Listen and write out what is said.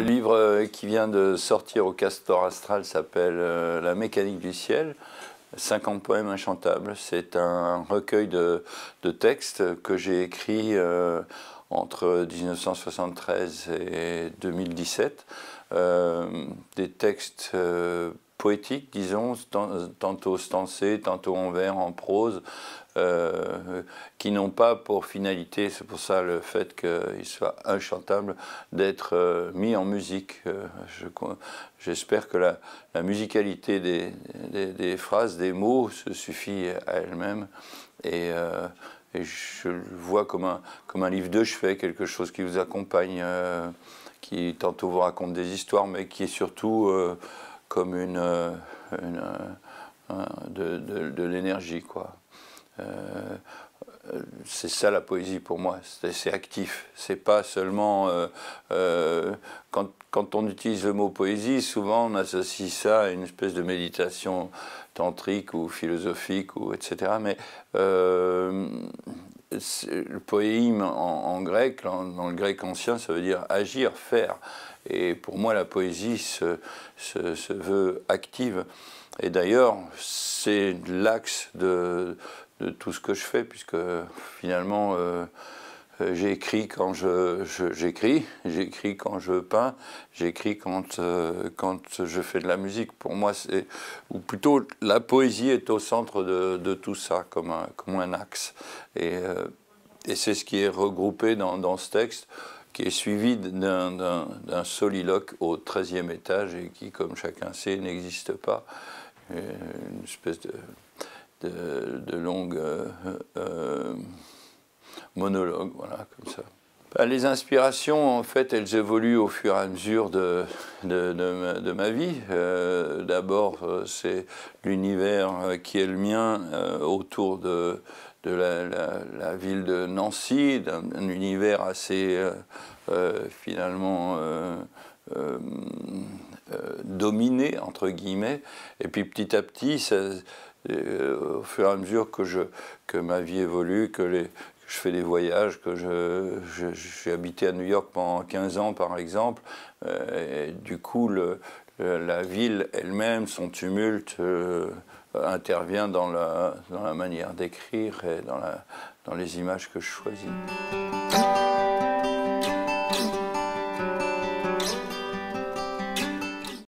Le livre euh, qui vient de sortir au Castor Astral s'appelle euh, La mécanique du ciel. 50 poèmes inchantables. C'est un recueil de, textes que j'ai écrit euh, entre 1973 et 2017. des textes poétiques, disons, tantôt stancées, tantôt en vers, en prose, euh, qui n'ont pas pour finalité, c'est pour ça le fait qu'il soit inchantable, d'être euh, mis en musique. Euh, j'espère que la, musicalité des, phrases, des mots, se suffit à elle-même. Et, je le vois comme un, comme un livre de chevet, quelque chose qui vous accompagne, qui tantôt vous raconte des histoires, mais qui est surtout comme une, euh, euh, de, l'énergie, quoi. Euh, c'est ça la poésie pour moi, c'est actif. C'est pas seulement. quand, quand, on utilise le mot poésie, souvent on associe ça à une espèce de méditation tantrique ou philosophique, ou etc. Mais le poème en, grec, dans le grec ancien, ça veut dire agir, faire. Et pour moi, la poésie se, veut active. Et d'ailleurs, c'est l'axe de, tout ce que je fais, puisque finalement, euh, euh, j'écris quand je, j'écris, j'écris quand je peins, j'écris quand, euh, quand je fais de la musique. Pour moi, c'est, ou plutôt la poésie est au centre de, de tout ça, comme un, comme un axe. Et, euh, et c'est ce qui est regroupé dans, dans ce texte, qui est suivi d'un, soliloque au 13e étage et qui, comme chacun sait, n'existe pas. Une espèce de, de, longue monologue, voilà, comme ça. Bah, les inspirations, en fait, elles évoluent au fur et à mesure de, de, ma vie. Euh, d'abord, euh, c'est l'univers euh, qui est le mien autour de, la, ville de Nancy, un univers assez, finalement, dominé, entre guillemets. Et puis, petit à petit, au fur et à mesure que, je, que ma vie évolue, que les, je fais des voyages, que je, j'ai habité à New York pendant 15 ans par exemple, euh, et du coup la ville elle-même, son tumulte euh, intervient dans la, la manière d'écrire et dans, dans les images que je choisis.